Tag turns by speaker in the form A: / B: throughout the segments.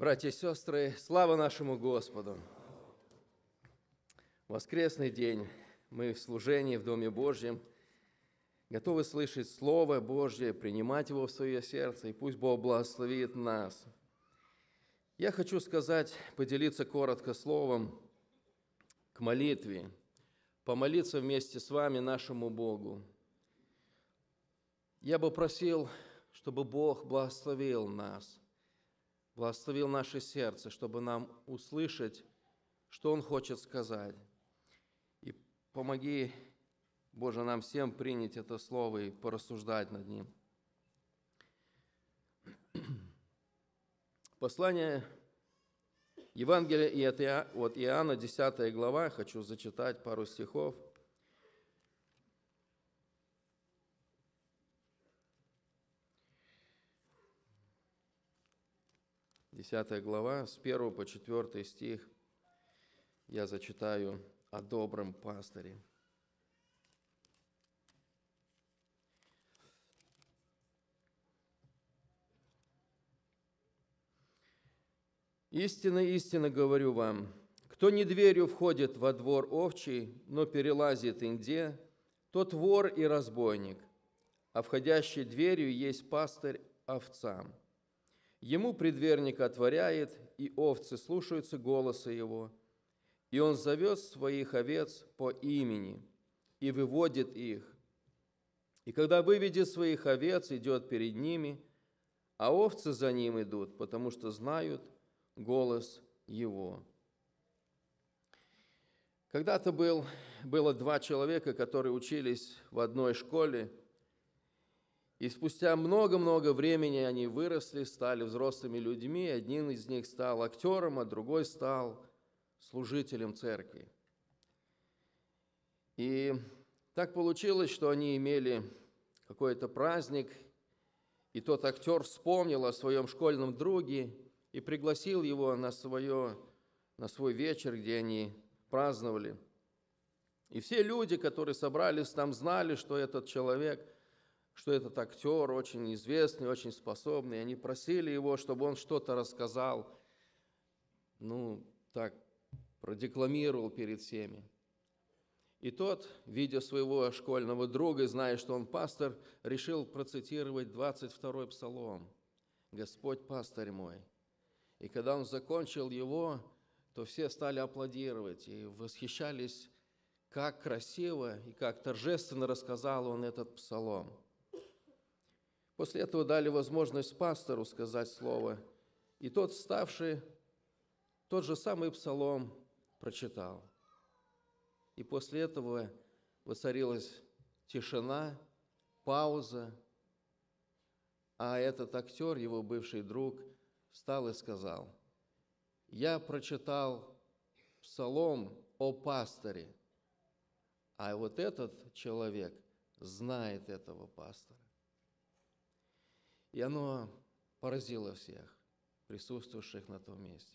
A: Братья и сестры, слава нашему Господу! Воскресный день мы в служении в Доме Божьем, готовы слышать Слово Божье, принимать его в свое сердце, и пусть Бог благословит нас. Я хочу сказать, поделиться коротко словом к молитве, помолиться вместе с вами нашему Богу. Я бы просил, чтобы Бог благословил нас – благословил наше сердце, чтобы нам услышать, что Он хочет сказать. И помоги, Боже, нам всем принять это слово и порассуждать над ним. Послание Евангелия от Иоанна, 10 глава, хочу зачитать пару стихов – 10 глава, с 1 по 4 стих я зачитаю о добром пастыре. «Истинно, истинно говорю вам, кто не дверью входит во двор овчий, но перелазит инде, тот вор и разбойник, а входящий дверью есть пастырь овцам». Ему предверник отворяет, и овцы слушаются голоса его. И он зовет своих овец по имени и выводит их. И когда выведет своих овец, идет перед ними, а овцы за ним идут, потому что знают голос его. Когда-то был, было два человека, которые учились в одной школе – и спустя много-много времени они выросли, стали взрослыми людьми. Один из них стал актером, а другой стал служителем церкви. И так получилось, что они имели какой-то праздник, и тот актер вспомнил о своем школьном друге и пригласил его на, свое, на свой вечер, где они праздновали. И все люди, которые собрались там, знали, что этот человек – что этот актер очень известный, очень способный. Они просили его, чтобы он что-то рассказал, ну, так, продекламировал перед всеми. И тот, видя своего школьного друга и зная, что он пастор, решил процитировать 22-й псалом «Господь пастырь мой». И когда он закончил его, то все стали аплодировать и восхищались, как красиво и как торжественно рассказал он этот псалом. После этого дали возможность пастору сказать слово. И тот, вставший, тот же самый псалом прочитал. И после этого воцарилась тишина, пауза, а этот актер, его бывший друг, встал и сказал, «Я прочитал псалом о пасторе, а вот этот человек знает этого пастора». И оно поразило всех, присутствующих на том месте.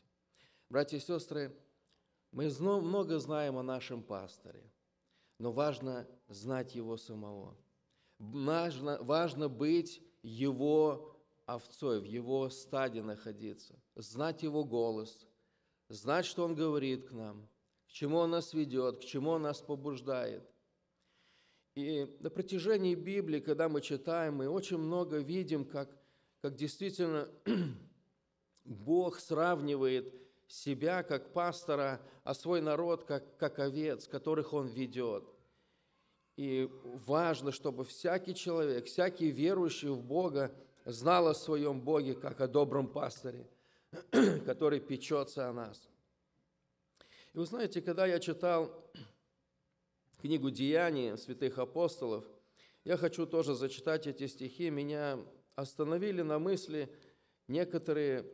A: Братья и сестры, мы много знаем о нашем пасторе, но важно знать его самого. Важно, важно быть его овцой, в его стаде находиться, знать его голос, знать, что он говорит к нам, к чему он нас ведет, к чему он нас побуждает. И на протяжении Библии, когда мы читаем, мы очень много видим, как, как действительно Бог сравнивает себя как пастора, а свой народ как, как овец, которых Он ведет. И важно, чтобы всякий человек, всякий верующий в Бога знал о своем Боге, как о добром пасторе, который печется о нас. И вы знаете, когда я читал книгу «Деяний святых апостолов», я хочу тоже зачитать эти стихи. Меня остановили на мысли некоторые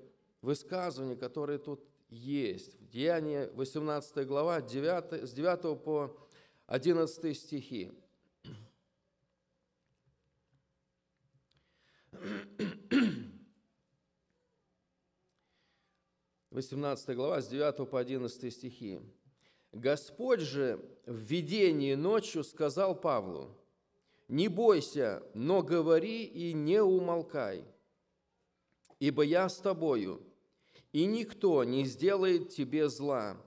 A: высказывания, которые тут есть. В Деянии 18 глава 9, с 9 по 11 стихи. Восемнадцатая глава, с 9 по 11 стихи. Господь же в видении ночью сказал Павлу, «Не бойся, но говори и не умолкай, ибо я с тобою, и никто не сделает тебе зла,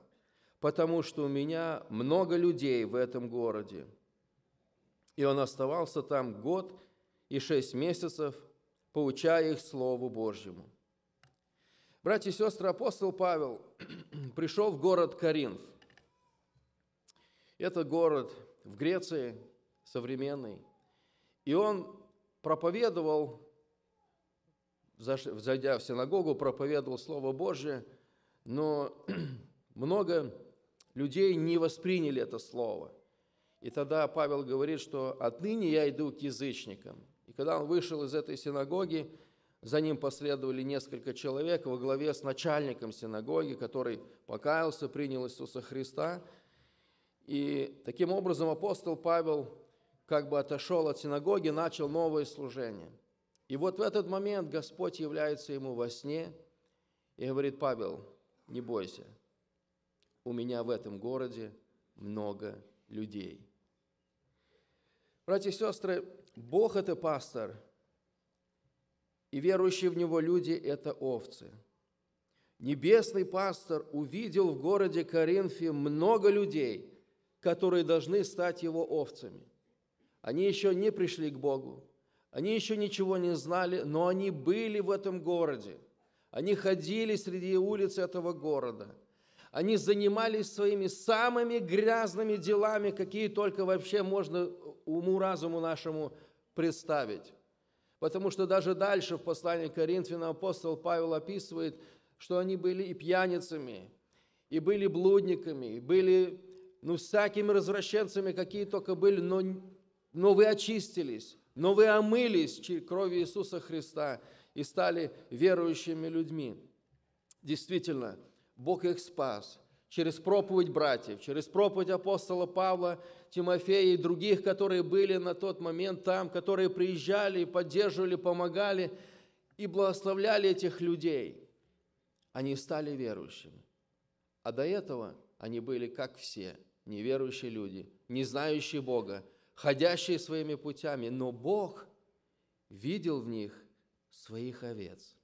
A: потому что у меня много людей в этом городе». И он оставался там год и шесть месяцев, поучая их Слову Божьему. Братья и сестры, апостол Павел пришел в город Коринф – это город в Греции современный. И он проповедовал, зайдя в синагогу, проповедовал Слово Божие, но много людей не восприняли это слово. И тогда Павел говорит, что «отныне я иду к язычникам». И когда он вышел из этой синагоги, за ним последовали несколько человек во главе с начальником синагоги, который покаялся, принял Иисуса Христа – и таким образом апостол Павел как бы отошел от синагоги, начал новое служение. И вот в этот момент Господь является ему во сне и говорит, Павел, не бойся, у меня в этом городе много людей. Братья и сестры, Бог – это пастор, и верующие в Него люди – это овцы. Небесный пастор увидел в городе Коринфе много людей – которые должны стать его овцами. Они еще не пришли к Богу, они еще ничего не знали, но они были в этом городе. Они ходили среди улиц этого города. Они занимались своими самыми грязными делами, какие только вообще можно уму-разуму нашему представить. Потому что даже дальше в послании к Коринфянам апостол Павел описывает, что они были и пьяницами, и были блудниками, и были ну, всякими развращенцами, какие только были, но, но вы очистились, но вы омылись кровью Иисуса Христа и стали верующими людьми. Действительно, Бог их спас через проповедь братьев, через проповедь апостола Павла, Тимофея и других, которые были на тот момент там, которые приезжали, и поддерживали, помогали и благословляли этих людей. Они стали верующими. А до этого они были как все – неверующие люди, не знающие Бога, ходящие своими путями, но Бог видел в них своих овец.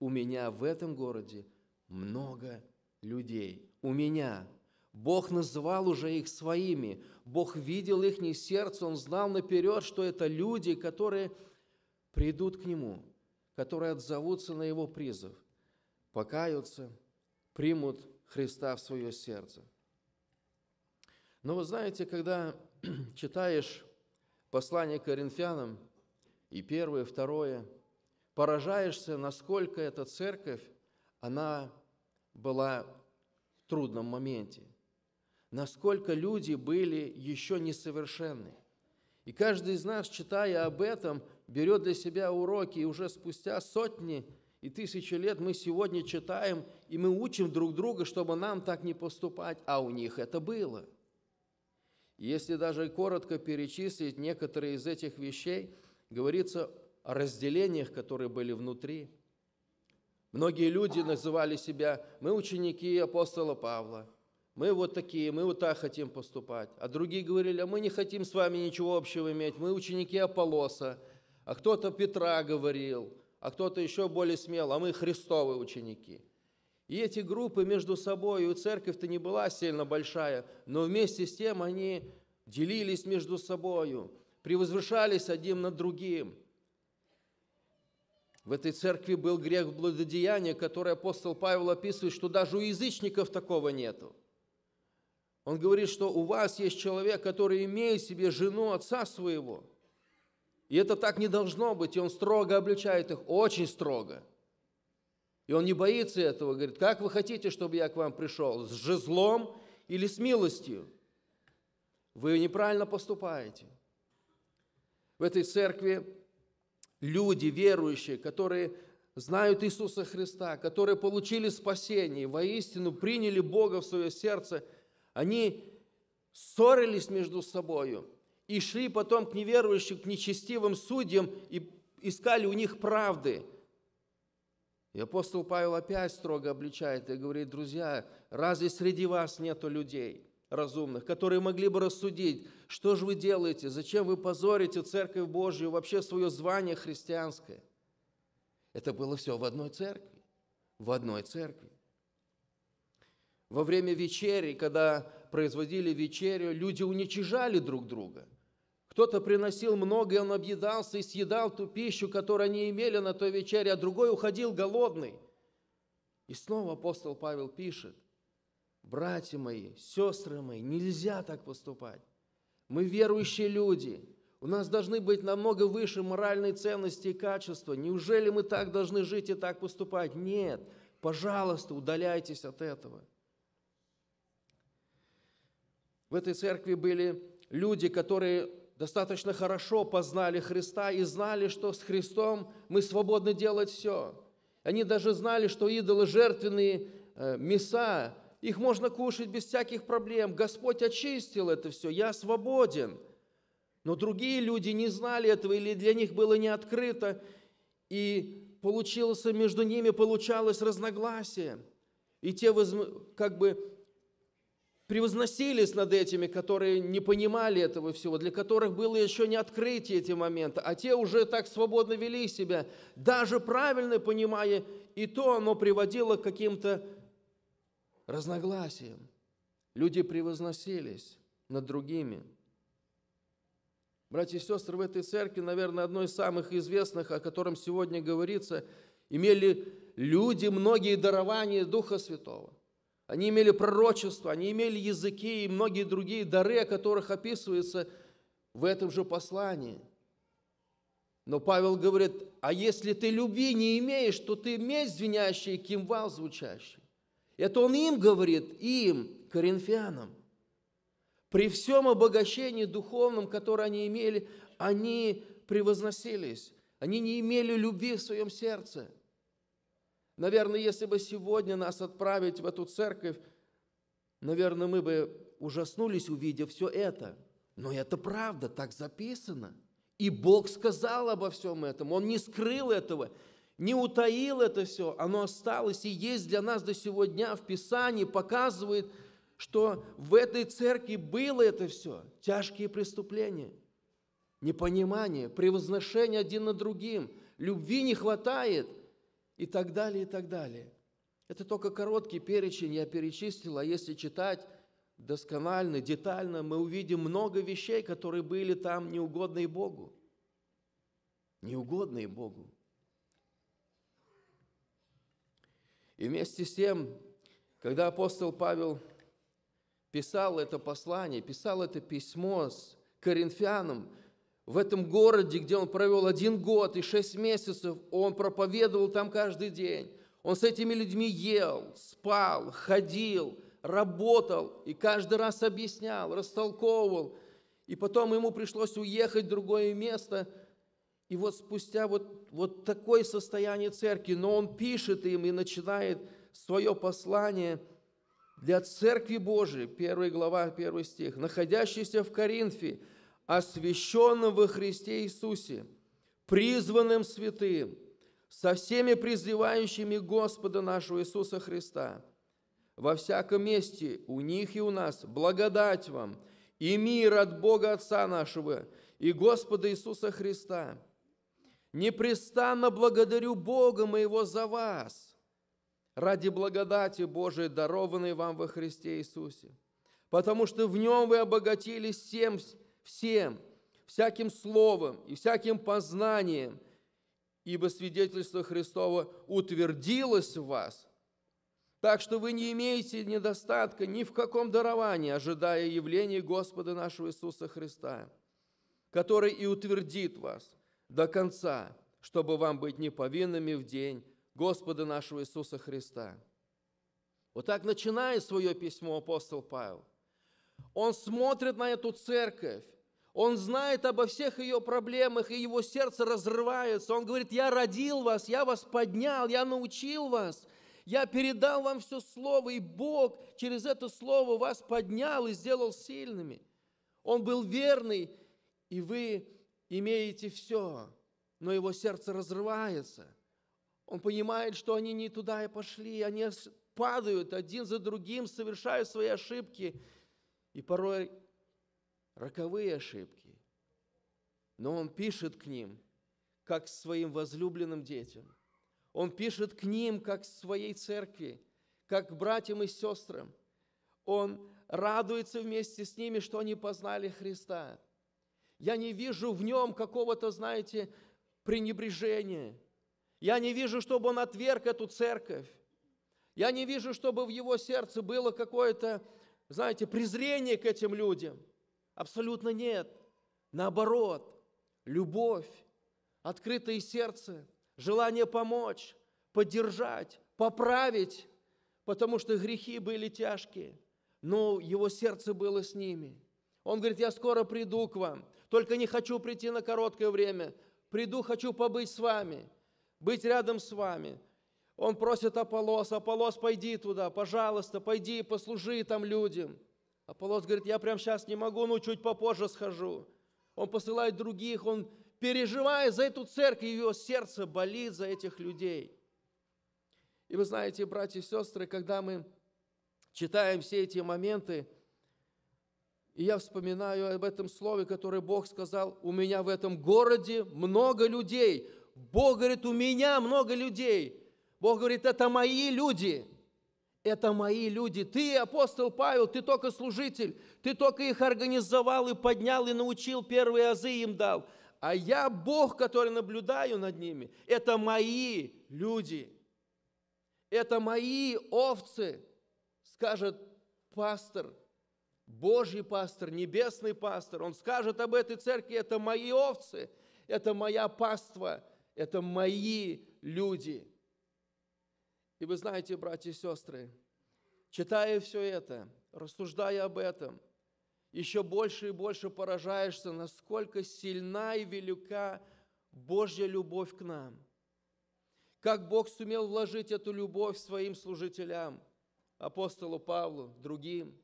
A: У меня в этом городе много людей. У меня. Бог называл уже их своими. Бог видел их не сердце, Он знал наперед, что это люди, которые придут к Нему, которые отзовутся на Его призыв, покаются, примут Христа в свое сердце – но вы знаете, когда читаешь послание к коринфянам, и первое, и второе, поражаешься, насколько эта церковь, она была в трудном моменте, насколько люди были еще несовершенны. И каждый из нас, читая об этом, берет для себя уроки, и уже спустя сотни и тысячи лет мы сегодня читаем, и мы учим друг друга, чтобы нам так не поступать, а у них это было – если даже коротко перечислить некоторые из этих вещей, говорится о разделениях, которые были внутри. Многие люди называли себя «мы ученики апостола Павла», «мы вот такие, мы вот так хотим поступать», а другие говорили «а мы не хотим с вами ничего общего иметь, мы ученики Аполлоса», а кто-то Петра говорил, а кто-то еще более смел: «а мы Христовы ученики». И эти группы между собой, у церковь-то не была сильно большая, но вместе с тем они делились между собою, превозвышались один над другим. В этой церкви был грех блудодеяния, который апостол Павел описывает, что даже у язычников такого нету. Он говорит, что у вас есть человек, который имеет себе жену отца своего. И это так не должно быть, и он строго обличает их, очень строго – и он не боится этого, говорит, как вы хотите, чтобы я к вам пришел, с жезлом или с милостью? Вы неправильно поступаете. В этой церкви люди, верующие, которые знают Иисуса Христа, которые получили спасение, воистину приняли Бога в свое сердце, они ссорились между собою и шли потом к неверующим, к нечестивым судьям и искали у них правды – и апостол Павел опять строго обличает и говорит, друзья, разве среди вас нету людей разумных, которые могли бы рассудить, что же вы делаете, зачем вы позорите Церковь Божью, вообще свое звание христианское? Это было все в одной церкви, в одной церкви. Во время вечери, когда производили вечерю, люди уничижали друг друга – кто-то приносил много, и он объедался и съедал ту пищу, которую они имели на той вечере, а другой уходил голодный. И снова апостол Павел пишет, «Братья мои, сестры мои, нельзя так поступать. Мы верующие люди, у нас должны быть намного выше моральные ценности и качества. Неужели мы так должны жить и так поступать? Нет, пожалуйста, удаляйтесь от этого». В этой церкви были люди, которые достаточно хорошо познали Христа и знали, что с Христом мы свободны делать все. Они даже знали, что идолы жертвенные, э, мяса, их можно кушать без всяких проблем. Господь очистил это все, я свободен. Но другие люди не знали этого или для них было не открыто, и получилось, между ними получалось разногласие. И те как бы превозносились над этими, которые не понимали этого всего, для которых было еще не открытие эти моменты, а те уже так свободно вели себя, даже правильно понимая, и то оно приводило к каким-то разногласиям. Люди превозносились над другими. Братья и сестры, в этой церкви, наверное, одной из самых известных, о котором сегодня говорится, имели люди многие дарования Духа Святого. Они имели пророчество, они имели языки и многие другие дары, о которых описывается в этом же послании. Но Павел говорит, а если ты любви не имеешь, то ты месть звенящая, кимвал звучащий. Это он им говорит, им, коринфянам. При всем обогащении духовном, которое они имели, они превозносились. Они не имели любви в своем сердце – Наверное, если бы сегодня нас отправить в эту церковь, наверное, мы бы ужаснулись, увидев все это. Но это правда, так записано. И Бог сказал обо всем этом. Он не скрыл этого, не утаил это все. Оно осталось и есть для нас до сегодня в Писании, показывает, что в этой церкви было это все. Тяжкие преступления, непонимание, превозношение один над другим. Любви не хватает – и так далее, и так далее. Это только короткий перечень, я перечислил, а если читать досконально, детально, мы увидим много вещей, которые были там неугодные Богу. Неугодные Богу. И вместе с тем, когда апостол Павел писал это послание, писал это письмо с коринфянам, в этом городе, где он провел один год и шесть месяцев, он проповедовал там каждый день. Он с этими людьми ел, спал, ходил, работал и каждый раз объяснял, растолковывал. И потом ему пришлось уехать в другое место. И вот спустя вот, вот такое состояние церкви, но он пишет им и начинает свое послание для Церкви Божией, 1 глава, 1 стих, находящийся в Коринфе, освященным во Христе Иисусе, призванным святым, со всеми призывающими Господа нашего Иисуса Христа, во всяком месте у них и у нас благодать вам и мир от Бога Отца нашего и Господа Иисуса Христа. Непрестанно благодарю Бога моего за вас, ради благодати Божией, дарованной вам во Христе Иисусе, потому что в Нем вы обогатились всем всем, всяким словом и всяким познанием, ибо свидетельство Христова утвердилось в вас, так что вы не имеете недостатка ни в каком даровании, ожидая явления Господа нашего Иисуса Христа, который и утвердит вас до конца, чтобы вам быть неповинными в день Господа нашего Иисуса Христа». Вот так начинает свое письмо апостол Павел. Он смотрит на эту церковь, он знает обо всех ее проблемах, и его сердце разрывается. Он говорит, я родил вас, я вас поднял, я научил вас, я передал вам все слово, и Бог через это слово вас поднял и сделал сильными. Он был верный, и вы имеете все, но его сердце разрывается. Он понимает, что они не туда и пошли, они падают один за другим, совершают свои ошибки, и порой роковые ошибки, но он пишет к ним, как к своим возлюбленным детям. Он пишет к ним, как к своей церкви, как к братьям и сестрам. Он радуется вместе с ними, что они познали Христа. Я не вижу в нем какого-то, знаете, пренебрежения. Я не вижу, чтобы он отверг эту церковь. Я не вижу, чтобы в его сердце было какое-то, знаете, презрение к этим людям. Абсолютно нет. Наоборот, любовь, открытое сердце, желание помочь, поддержать, поправить, потому что грехи были тяжкие, но его сердце было с ними. Он говорит, я скоро приду к вам, только не хочу прийти на короткое время, приду, хочу побыть с вами, быть рядом с вами. Он просит Аполлос, Аполлос, пойди туда, пожалуйста, пойди, послужи там людям – Аполлос говорит, я прямо сейчас не могу, но ну, чуть попозже схожу. Он посылает других, он переживает за эту церковь, ее сердце болит за этих людей. И вы знаете, братья и сестры, когда мы читаем все эти моменты, и я вспоминаю об этом слове, которое Бог сказал, у меня в этом городе много людей. Бог говорит, у меня много людей. Бог говорит, это мои люди это мои люди. Ты, апостол Павел, ты только служитель, ты только их организовал и поднял и научил, первые азы им дал. А я Бог, который наблюдаю над ними. Это мои люди. Это мои овцы, скажет пастор, Божий пастор, небесный пастор. Он скажет об этой церкви, это мои овцы, это моя паства, это мои люди. И вы знаете, братья и сестры, читая все это, рассуждая об этом, еще больше и больше поражаешься, насколько сильна и велика Божья любовь к нам. Как Бог сумел вложить эту любовь своим служителям, апостолу Павлу, другим,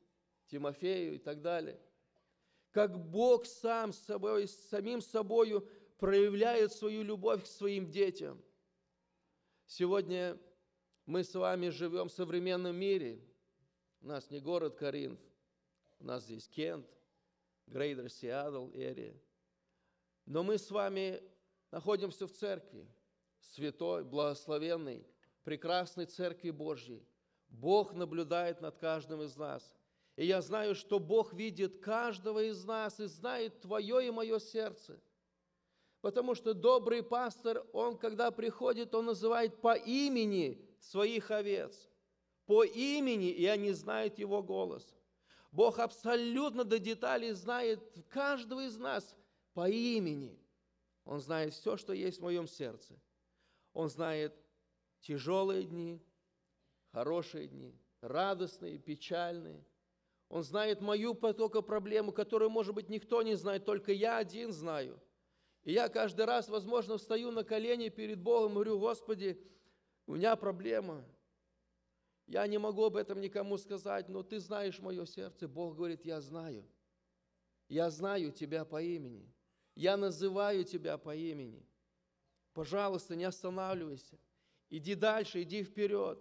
A: Тимофею и так далее. Как Бог сам с собой, самим собою проявляет свою любовь к своим детям. Сегодня мы с вами живем в современном мире. У нас не город Каринф, у нас здесь Кент, Грейдер, Сиадл, Эри. Но мы с вами находимся в церкви, святой, благословенной, прекрасной церкви Божьей. Бог наблюдает над каждым из нас. И я знаю, что Бог видит каждого из нас и знает твое и мое сердце. Потому что добрый пастор, он, когда приходит, он называет по имени своих овец по имени, и они знают его голос. Бог абсолютно до деталей знает каждого из нас по имени. Он знает все, что есть в моем сердце. Он знает тяжелые дни, хорошие дни, радостные, печальные. Он знает мою потока проблему, которую, может быть, никто не знает, только я один знаю. И я каждый раз, возможно, встаю на колени перед Богом и говорю, Господи, у меня проблема. Я не могу об этом никому сказать, но ты знаешь мое сердце. Бог говорит, я знаю. Я знаю тебя по имени. Я называю тебя по имени. Пожалуйста, не останавливайся. Иди дальше, иди вперед.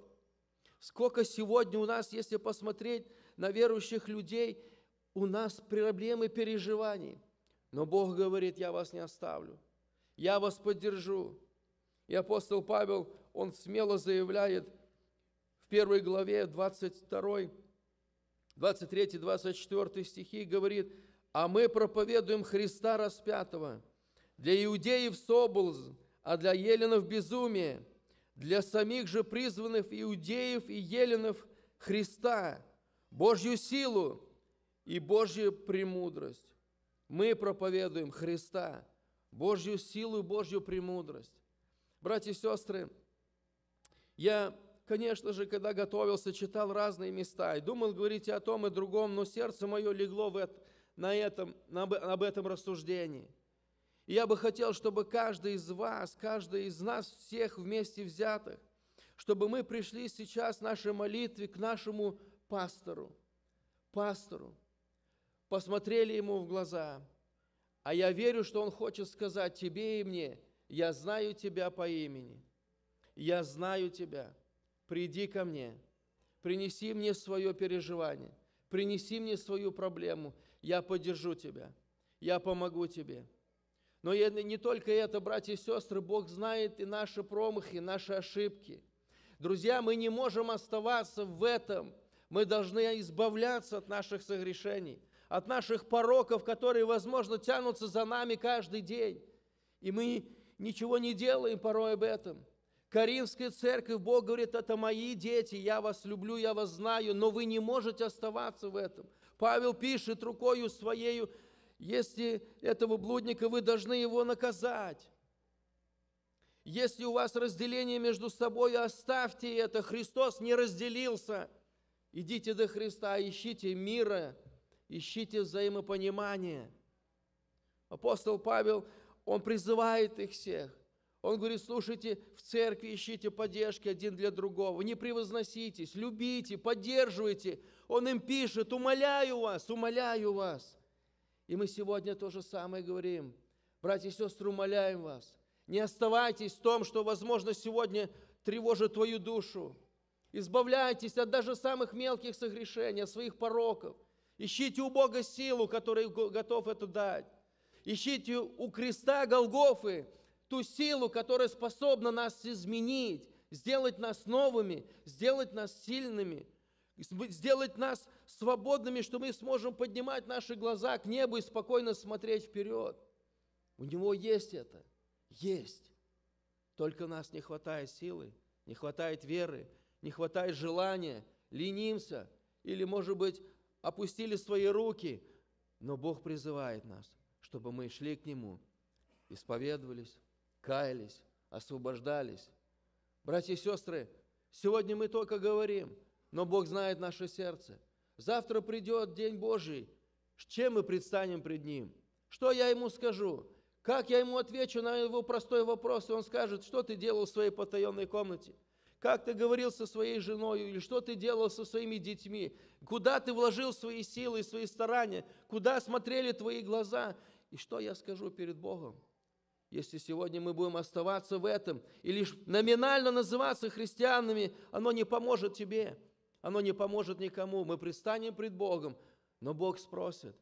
A: Сколько сегодня у нас, если посмотреть на верующих людей, у нас проблемы переживаний. Но Бог говорит, я вас не оставлю. Я вас поддержу. И апостол Павел он смело заявляет в первой главе 22, 23, 24 стихи, говорит, «А мы проповедуем Христа распятого, для иудеев соблазн, а для еленов безумие, для самих же призванных иудеев и еленов Христа, Божью силу и Божью премудрость». Мы проповедуем Христа, Божью силу и Божью премудрость. Братья и сестры, я, конечно же, когда готовился, читал разные места и думал говорить о том и другом, но сердце мое легло в это, на этом, на, об этом рассуждении. И я бы хотел, чтобы каждый из вас, каждый из нас всех вместе взятых, чтобы мы пришли сейчас в нашей молитве к нашему пастору, пастору, посмотрели ему в глаза. А я верю, что он хочет сказать тебе и мне, я знаю тебя по имени я знаю Тебя, приди ко мне, принеси мне свое переживание, принеси мне свою проблему, я поддержу Тебя, я помогу Тебе». Но не только это, братья и сестры, Бог знает и наши промахи, и наши ошибки. Друзья, мы не можем оставаться в этом. Мы должны избавляться от наших согрешений, от наших пороков, которые, возможно, тянутся за нами каждый день. И мы ничего не делаем порой об этом. Каримская церковь, Бог говорит, это мои дети, я вас люблю, я вас знаю, но вы не можете оставаться в этом. Павел пишет рукою своею, если этого блудника, вы должны его наказать. Если у вас разделение между собой, оставьте это. Христос не разделился. Идите до Христа, ищите мира, ищите взаимопонимания. Апостол Павел, он призывает их всех. Он говорит, слушайте, в церкви ищите поддержки один для другого, не превозноситесь, любите, поддерживайте. Он им пишет, умоляю вас, умоляю вас. И мы сегодня то же самое говорим. Братья и сестры, умоляем вас. Не оставайтесь в том, что, возможно, сегодня тревожит твою душу. Избавляйтесь от даже самых мелких согрешений, от своих пороков. Ищите у Бога силу, который готов это дать. Ищите у креста Голгофы – ту силу, которая способна нас изменить, сделать нас новыми, сделать нас сильными, сделать нас свободными, что мы сможем поднимать наши глаза к небу и спокойно смотреть вперед. У него есть это. Есть. Только нас не хватает силы, не хватает веры, не хватает желания, ленимся или, может быть, опустили свои руки. Но Бог призывает нас, чтобы мы шли к Нему, исповедовались, каялись, освобождались. Братья и сестры, сегодня мы только говорим, но Бог знает наше сердце. Завтра придет День Божий. С чем мы предстанем пред Ним? Что я Ему скажу? Как я Ему отвечу на его простой вопрос? И Он скажет, что ты делал в своей потаенной комнате? Как ты говорил со своей женой? Или что ты делал со своими детьми? Куда ты вложил свои силы и свои старания? Куда смотрели твои глаза? И что я скажу перед Богом? Если сегодня мы будем оставаться в этом и лишь номинально называться христианами, оно не поможет тебе, оно не поможет никому. Мы пристанем пред Богом, но Бог спросит.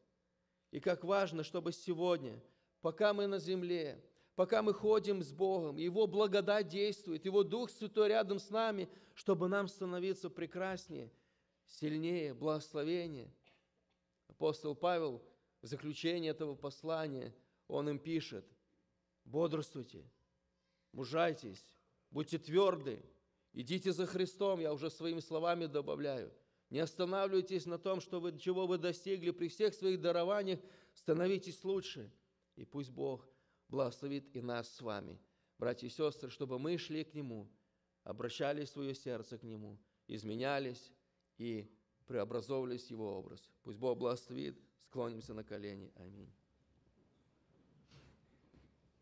A: И как важно, чтобы сегодня, пока мы на земле, пока мы ходим с Богом, Его благодать действует, Его Дух Святой рядом с нами, чтобы нам становиться прекраснее, сильнее, благословение. Апостол Павел в заключении этого послания, он им пишет – бодрствуйте, мужайтесь, будьте тверды, идите за Христом, я уже своими словами добавляю. Не останавливайтесь на том, что вы, чего вы достигли при всех своих дарованиях, становитесь лучше. И пусть Бог благословит и нас с вами, братья и сестры, чтобы мы шли к Нему, обращали свое сердце к Нему, изменялись и преобразовывались в Его образ. Пусть Бог благословит, склонимся на колени. Аминь.